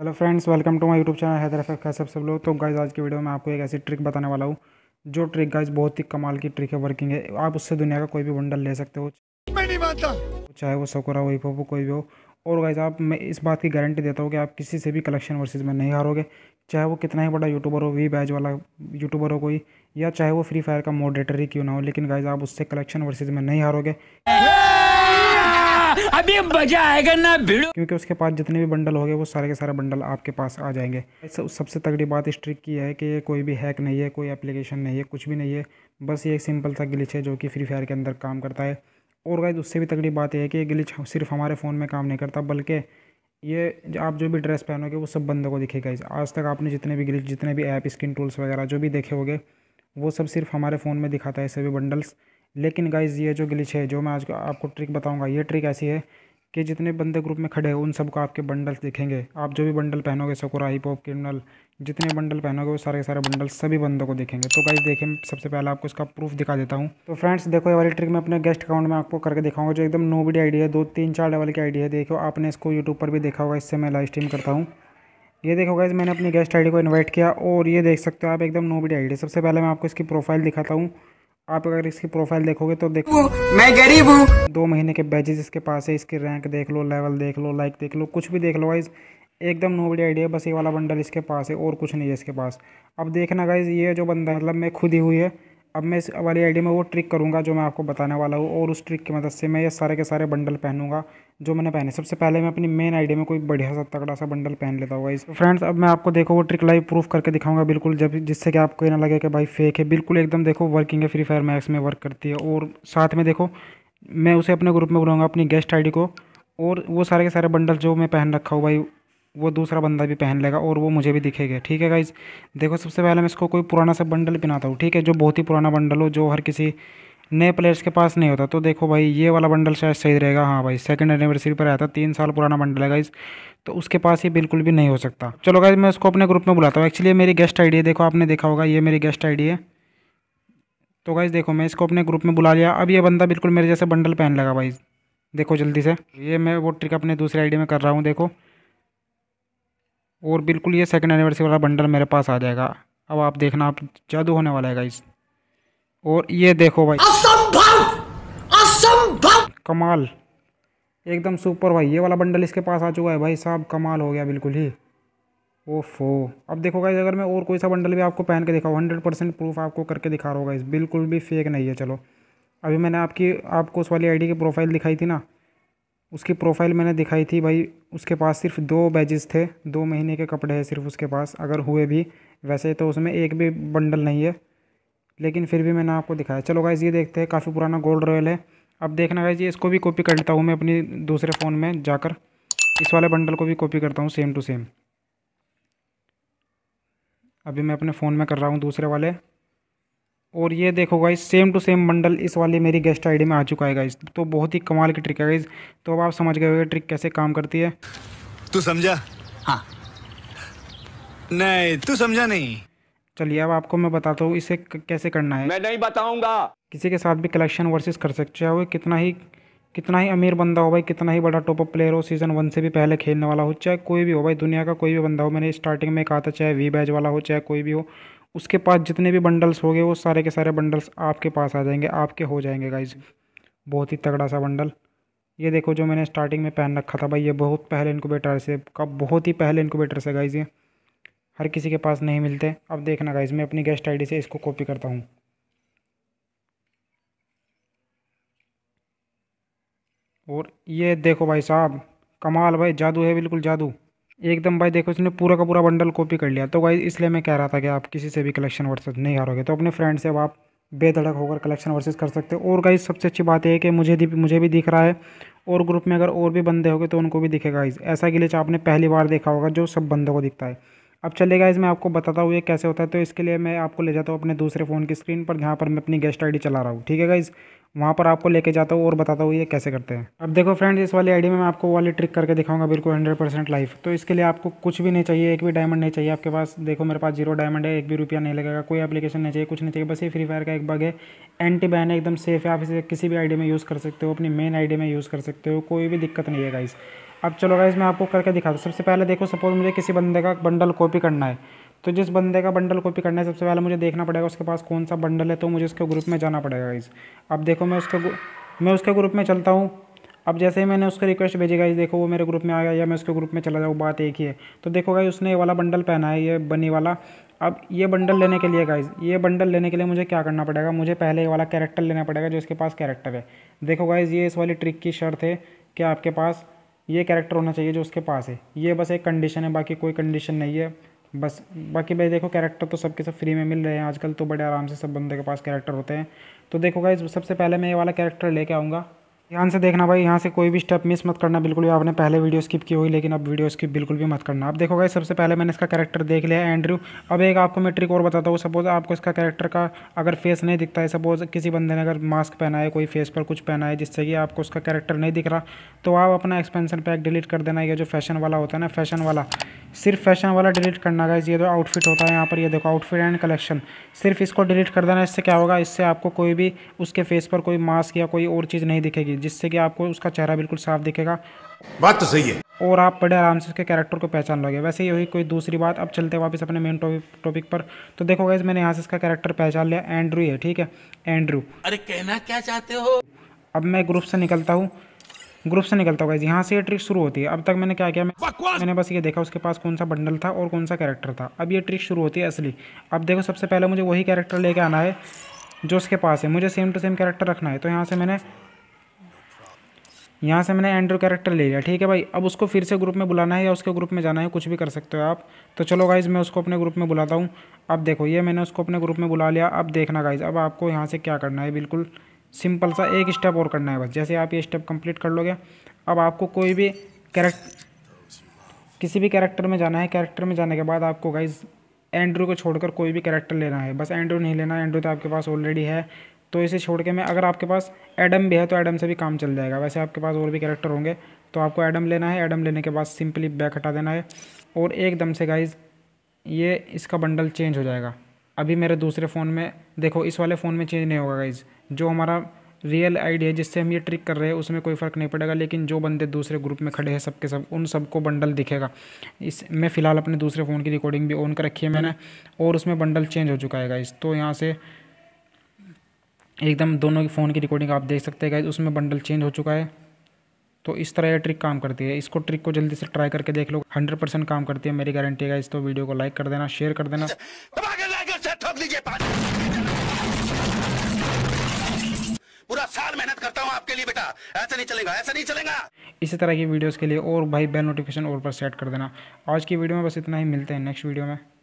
hello friends welcome to my YouTube channel Haider F कैसे सब लोग तो गाइज आज की वीडियो में आपको एक ऐसी ट्रिक बताने वाला हूँ जो ट्रिक गाइज बहुत ही कमाल की ट्रिक है वर्किंग है आप उससे दुनिया का कोई भी बंडल ले सकते हो मैं नहीं मानता चाहे वो सकोरा हो हिपो कोई भी हो और गाइज आप मैं इस बात की गारंटी देता हूँ कि आप किसी से भी कलेक्शन वर्सेज में नहीं हारोगे चाहे वो कितना ही बड़ा यूट्यूबर हो वी बैज वाला यूट्यूबर हो कोई या चाहे वो फ्री फायर का मॉडरेटर ही क्यों ना हो लेकिन गाइज आप उससे कलेक्शन वर्सेज में नहीं हारोगे अभी मजा आएगा ना भिड़ो क्योंकि उसके पास जितने भी बंडल हो गए वो सारे के सारे बंडल आपके पास आ जाएंगे सबसे तगड़ी बात इस ट्रिक की है कि ये कोई भी हैक नहीं है कोई एप्लीकेशन नहीं है कुछ भी नहीं है बस ये एक सिंपल सा गिलिच है जो कि फ्री फायर के अंदर काम करता है और गाइज उससे भी तगड़ी बात यह है कि ये गिलिच सिर्फ हमारे फ़ोन में काम नहीं करता बल्कि ये आप जो भी ड्रेस पहनोगे वो सब बंदों को दिखेगा इस आज तक आपने जितने भी गिलिच जितने भी ऐप स्किन टूल्स वगैरह जो भी देखे होंगे वो सब सिर्फ हमारे फ़ोन में दिखाता है सभी बंडल्स लेकिन गाइज़ ये जो ग्लिच है जो मैं आज आपको ट्रिक बताऊँगा ये ट्रिक ऐसी है कि जितने बंदे ग्रुप में खड़े हैं उन सबको आपके बंडल्स दिखेंगे आप जो भी बंडल पहनोगे सकुरा हिप हॉप क्रिमिनल जितने बंडल पहनोगे वो सारे सारे बंडल सभी बंदों को दिखेंगे तो गाइज देखें सबसे पहले आपको इसका प्रूफ दिखा देता हूँ तो फ्रेंड्स देखो ये वाली ट्रिक मैं अपने गेस्ट अकाउंट में आपको करके दिखाऊंगा जो एकदम नो बड़ी आइडिया है दो तीन चार लेवल की आइडिया है देखो आपने इसको यूट्यूब पर भी देखा होगा इससे मैं लाइव स्ट्रीम करता हूँ ये देखो गाइज मैंने अपनी गेस्ट आई को इन्वाइट किया और ये देख सकते हो आप एकदम नो बड़ी आइडिया सबसे पहले मैं आपको इसकी प्रोफाइल दिखाता हूँ आप अगर इसकी प्रोफाइल देखोगे तो देखो मैं गरीब हूँ दो महीने के बैजेस इसके पास है इसकी रैंक देख लो लेवल देख लो लाइक देख लो कुछ भी देख लो वाइज एकदम नोबड़ी आइडिया बस ये वाला बंडल इसके पास है और कुछ नहीं है इसके पास अब देखना गाइज ये जो बंदा मतलब मैं खुद ही हुई है अब मैं इस वाली आईडी में वो ट्रिक करूँगा जो मैं आपको बताने वाला हूँ और उस ट्रिक की मदद से मैं ये सारे के सारे बंडल पहनूंगा जो मैंने पहने सबसे पहले मैं अपनी मेन आईडी में कोई बढ़िया सा तगड़ा सा बंडल पहन लेता हुआ इस फ्रेंड्स अब मैं आपको देखो वो ट्रिक लाइव प्रूफ करके दिखाऊंगा बिल्कुल जब जिससे कि आपको ये ना लगे कि भाई फेक है बिल्कुल एकदम देखो वर्किंग है फ्री फायर मैक्स में वर्क करती है और साथ में देखो मैं उसे अपने ग्रुप में बुलाऊँगा अपनी गेस्ट आई को और वो सारे के सारे बंडल जो मैं पहन रखा हूँ भाई वो दूसरा बंदा भी पहन लेगा और वो मुझे भी दिखेगा ठीक है गाइज़ देखो सबसे पहले मैं इसको कोई पुराना सा बंडल पहनाता हूँ ठीक है जो बहुत ही पुराना बंडल हो जो हर किसी नए प्लेयर्स के पास नहीं होता तो देखो भाई ये वाला बंडल शायद सही रहेगा हाँ भाई सेकंड एनिवर्सरी पर आया था तीन साल पुराना बंडल है गाइज तो उसके पास ये बिल्कुल भी नहीं हो सकता चलो गाइज मैं उसको अपने ग्रुप में बुलाता हूँ एक्चुअली मेरी गेस्ट आईडी है देखो आपने देखा होगा ये मेरी गेस्ट आईडी है तो गाइज देखो मैं इसको अपने ग्रुप में बुला लिया अब ये बंदा बिल्कुल मेरे जैसे बंडल पहन लगा भाई देखो जल्दी से ये मैं वो ट्रिक अपने दूसरे आई में कर रहा हूँ देखो और बिल्कुल ये सेकेंड एनिवर्सरी वाला बंडल मेरे पास आ जाएगा अब आप देखना आप जादू होने वाला है इस और ये देखो भाई असंभव असंभव कमाल एकदम सुपर भाई ये वाला बंडल इसके पास आ चुका है भाई साहब कमाल हो गया बिल्कुल ही ओफो अब देखो गाइज अगर मैं और कोई सा बंडल भी आपको पहन के दिखाऊँ हंड्रेड परसेंट प्रूफ आपको करके दिखा रहा होगा इस बिल्कुल भी फेक नहीं है चलो अभी मैंने आपकी आपको उस वाली आईडी की प्रोफाइल दिखाई थी ना उसकी प्रोफाइल मैंने दिखाई थी भाई उसके पास सिर्फ दो बैजेस थे दो महीने के कपड़े हैं सिर्फ उसके पास अगर हुए भी वैसे तो उसमें एक भी बंडल नहीं है लेकिन फिर भी मैंने आपको दिखाया चलो गाइज़ ये देखते हैं काफ़ी पुराना गोल्ड रॉयल है अब देखना गाइज इसको भी कॉपी कर लेता हूँ मैं अपनी दूसरे फ़ोन में जाकर इस वाले बंडल को भी कॉपी करता हूँ सेम टू सेम अभी मैं अपने फ़ोन में कर रहा हूँ दूसरे वाले और ये देखो guys same to same bundle इस वाली मेरी गेस्ट आईडी में आ चुका है गाइज तो बहुत ही कमाल की ट्रिक है गाइज तो अब आप समझ गए होंगे ट्रिक कैसे काम करती है तू समझा हाँ नहीं तू समझा नहीं चलिए अब आपको मैं बताता हूँ इसे कैसे करना है मैं नहीं बताऊंगा किसी के साथ भी कलेक्शन वर्सेस कर सकते हो कितना ही कितना ही अमीर बंदा हो भाई कितना ही बड़ा टॉप अप प्लेयर हो सीज़न वन से भी पहले खेलने वाला हो चाहे कोई भी हो भाई दुनिया का कोई भी बंदा हो मैंने स्टार्टिंग में कहा था चाहे वी बैज वाला हो चाहे कोई भी हो उसके पास जितने भी बंडल्स हो गए वो सारे के सारे बंडल्स आपके पास आ जाएंगे आपके हो जाएंगे गाइज बहुत ही तगड़ा सा बंडल ये देखो जो मैंने स्टार्टिंग में पहन रखा था भाई ये बहुत पहले इनक्यूबेटर से कब बहुत ही पहले इनकोबेटर से गाइज ये हर किसी के पास नहीं मिलते अब देखना गाइज मैं अपनी गेस्ट आई से इसको कॉपी करता हूँ और ये देखो भाई साहब कमाल भाई जादू है बिल्कुल जादू एकदम भाई देखो इसने पूरा का पूरा बंडल कॉपी कर लिया तो भाई इसलिए मैं कह रहा था कि आप किसी से भी कलेक्शन वर्सेस नहीं हारोगे तो अपने फ्रेंड से आप बेधड़क होकर कलेक्शन वर्सेस कर सकते हो और गाइज सबसे अच्छी बात यह है कि मुझे मुझे भी दिख रहा है और ग्रुप में अगर और भी बंदे होंगे तो उनको भी दिखेगा गाइज ऐसा गिलेच आपने पहली बार देखा होगा जो सब बंदों को दिखता है अब चलेगा इसमें आपको बताता हूँ ये कैसे होता है तो इसके लिए मैं आपको ले जाता हूँ अपने दूसरे फ़ोन की स्क्रीन पर जहाँ पर मैं अपनी गेस्ट आईडी चला रहा हूँ ठीक है गाइज़ वहाँ पर आपको लेके जाता हूँ और बताता हूँ ये कैसे करते हैं अब देखो फ्रेंड्स इस वाली आईडी में मैं आपको वाली ट्रिक करके दिखाऊंगा बिल्कुल हंड्रेड परसेंट लाइफ तो इसके लिए आपको कुछ भी नहीं चाहिए एक भी डायमंड नहीं चाहिए आपके पास देखो मेरे पास जीरो डायमंड है एक भी रुपया नहीं लगेगा कोई अपलीकेशन नहीं चाहिए कुछ नहीं चाहिए बस ये फ्री फायर का एक बग है एंटी बैन है एकदम सेफ है आप इसे किसी भी आई में यूज़ कर सकते हो अपनी मेन आई में यूज़ कर सकते हो कोई भी दिक्कत नहीं है इस अब चलो गाइज मैं आपको करके दिखा दूँ सबसे पहले देखो सपोज मुझे किसी बंदे का बंडल कॉपी करना है तो जिस बंदे का बंडल कॉपी करना है सबसे पहले मुझे देखना पड़ेगा उसके पास कौन सा बंडल है तो मुझे उसके ग्रुप में जाना पड़ेगा गाइज अब देखो मैं उसके मैं उसके ग्रुप में चलता हूँ अब जैसे ही मैंने उसको रिक्वेस्ट भेजी गाइज देखो वो मेरे ग्रुप में आ गया या मैं उसके ग्रुप में चला जाऊँ बात एक ही है तो देखो गाइज उसने ये वाला बंडल पहना है ये बनी वाला अब ये बंडल लेने के लिए गाइज ये बंडल लेने के लिए मुझे क्या करना पड़ेगा मुझे पहले ये वाला कैरेक्टर लेना पड़ेगा जो इसके पास कैरेक्टर है देखो गाइज ये इस वाली ट्रिक की शर्त है कि आपके पास ये कैरेक्टर होना चाहिए जो उसके पास है ये बस एक कंडीशन है बाकी कोई कंडीशन नहीं है बस बाकी भाई देखो कैरेक्टर तो सबके सब फ्री में मिल रहे हैं आजकल तो बड़े आराम से सब बंदे के पास कैरेक्टर होते हैं तो देखो इस सबसे पहले मैं ये वाला कैरेक्टर लेके आऊँगा ध्यान से देखना भाई यहाँ से कोई भी स्टेप मिस मत करना बिल्कुल भी आपने पहले वीडियो स्किप की हुई लेकिन अब वीडियो स्किप बिल्कुल भी मत करना आप देखो भाई सबसे पहले मैंने इसका कैरेक्टर देख लिया एंड्रू अब एक आपको मैं ट्रिक और बताता हूँ सपोज़ आपको इसका कैरेक्टर का अगर फेस नहीं दिखता है सपोज़ किसी बंदे ने अगर मास्क पहना है कोई फेस पर कुछ पहना है जिससे कि आपको उसका कैरेक्टर नहीं दिख रहा तो आप अपना एक्सपेंसन पैक डिलीट कर देना यह जो फैशन वाला होता है ना फैशन वाला सिर्फ फैशन वाला डिलीट करना गाइज ये जो आउटफिट होता है यहाँ पर ये देखो आउटफिट एंड कलेक्शन सिर्फ इसको डिलीट कर देना इससे क्या होगा इससे आपको कोई भी उसके फेस पर कोई मास्क या कोई और चीज़ नहीं दिखेगी जिससे कि आपको उसका चेहरा बिल्कुल साफ दिखेगा बात तो सही है और आप बड़े आराम से उसके कैरेक्टर को पहचान लोगे वैसे ही हुई कोई दूसरी बात अब चलते हैं वापस अपने मेन टॉपिक टॉपिक पर तो देखो गैस मैंने यहाँ से इसका कैरेक्टर पहचान लिया एंड्रू है ठीक है एंड्रू अरे कहना क्या चाहते हो अब मैं ग्रुप से निकलता हूँ ग्रुप से निकलता होगा यहाँ से ये ट्रिक शुरू होती है अब तक मैंने क्या किया मैंने बस ये देखा उसके पास कौन सा बंडल था और कौन सा कैरेक्टर था अब ये ट्रिक शुरू होती है असली अब देखो सबसे पहले मुझे वही कैरेक्टर लेके आना है जो उसके पास है मुझे सेम टू सेम कैरेक्टर रखना है तो यहाँ से मैंने यहाँ से मैंने एंड्रो कैरेक्टर ले लिया ठीक है भाई अब उसको फिर से ग्रुप में बुलाना है या उसके ग्रुप में जाना है कुछ भी कर सकते हो आप तो चलो गाइज़ मैं उसको अपने ग्रुप में बुलाता हूँ अब देखो ये मैंने उसको अपने ग्रुप में बुला लिया अब देखना गाइज़ अब आपको यहाँ से क्या करना है बिल्कुल सिंपल सा एक स्टेप और करना है बस जैसे आप ये स्टेप कंप्लीट कर लोगे अब आपको कोई भी कैरेक्ट किसी भी कैरेक्टर में जाना है कैरेक्टर में जाने के बाद आपको गाइज़ एंड्रू को छोड़कर कोई भी कैरेक्टर लेना है बस एंड्रू नहीं लेना एंड्रू तो आपके पास ऑलरेडी है तो इसे छोड़ के मैं अगर आपके पास एडम भी है तो एडम से भी काम चल जाएगा वैसे आपके पास और भी कैरेक्टर होंगे तो आपको एडम लेना है एडम लेने के बाद सिंपली बैक हटा देना है और एकदम से गाइज ये इसका बंडल चेंज हो जाएगा अभी मेरे दूसरे फ़ोन में देखो इस वाले फ़ोन में चेंज नहीं होगा गाइज जो हमारा रियल आईडी है जिससे हम ये ट्रिक कर रहे हैं उसमें कोई फ़र्क नहीं पड़ेगा लेकिन जो बंदे दूसरे ग्रुप में खड़े हैं सबके सब उन सबको बंडल दिखेगा इस मैं फ़िलहाल अपने दूसरे फ़ोन की रिकॉर्डिंग भी ऑन कर रखी है मैंने और उसमें बंडल चेंज हो चुका है गाइज तो यहाँ से एकदम दोनों के फ़ोन की रिकॉर्डिंग आप देख सकते हैं उसमें बंडल चेंज हो चुका है तो इस तरह यह ट्रिक काम करती है इसको ट्रिक को जल्दी से ट्राई करके देख लो हंड्रेड परसेंट काम करती है मेरी गारंटी है इस तो वीडियो को लाइक कर देना शेयर कर देना पूरा साल मेहनत करता हूँ आपके लिए बेटा ऐसा नहीं चलेगा ऐसा नहीं चलेगा इसी तरह की वीडियोस के लिए और भाई बेल नोटिफिकेशन और पर सेट कर देना आज की वीडियो में बस इतना ही मिलते हैं नेक्स्ट वीडियो में